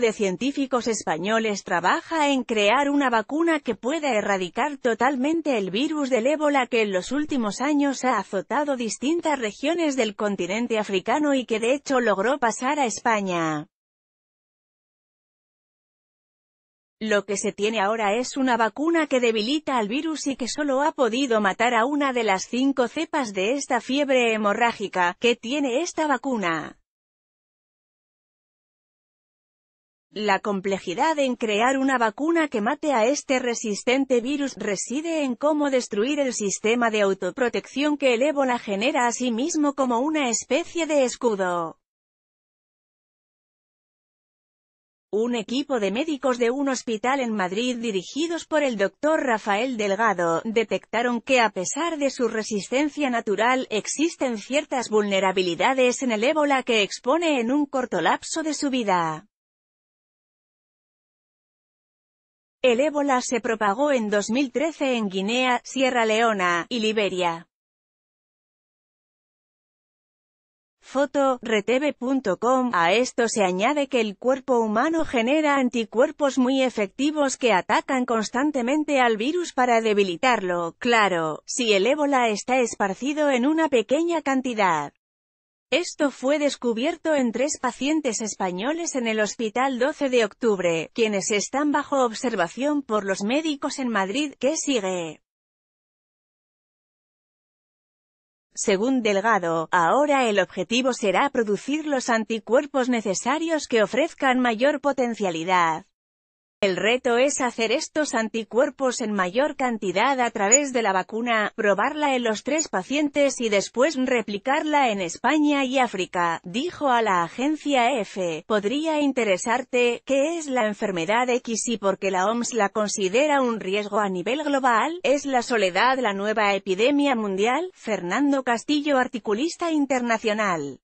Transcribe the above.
de científicos españoles trabaja en crear una vacuna que pueda erradicar totalmente el virus del ébola que en los últimos años ha azotado distintas regiones del continente africano y que de hecho logró pasar a España. Lo que se tiene ahora es una vacuna que debilita al virus y que solo ha podido matar a una de las cinco cepas de esta fiebre hemorrágica que tiene esta vacuna. La complejidad en crear una vacuna que mate a este resistente virus reside en cómo destruir el sistema de autoprotección que el ébola genera a sí mismo como una especie de escudo. Un equipo de médicos de un hospital en Madrid dirigidos por el doctor Rafael Delgado, detectaron que a pesar de su resistencia natural, existen ciertas vulnerabilidades en el ébola que expone en un corto lapso de su vida. El ébola se propagó en 2013 en Guinea, Sierra Leona y Liberia. Foto, retv.com A esto se añade que el cuerpo humano genera anticuerpos muy efectivos que atacan constantemente al virus para debilitarlo, claro, si el ébola está esparcido en una pequeña cantidad. Esto fue descubierto en tres pacientes españoles en el Hospital 12 de Octubre, quienes están bajo observación por los médicos en Madrid, que sigue. Según Delgado, ahora el objetivo será producir los anticuerpos necesarios que ofrezcan mayor potencialidad el reto es hacer estos anticuerpos en mayor cantidad a través de la vacuna, probarla en los tres pacientes y después replicarla en España y África, dijo a la agencia EFE. Podría interesarte, ¿qué es la enfermedad X y por qué la OMS la considera un riesgo a nivel global? ¿Es la soledad la nueva epidemia mundial? Fernando Castillo articulista internacional.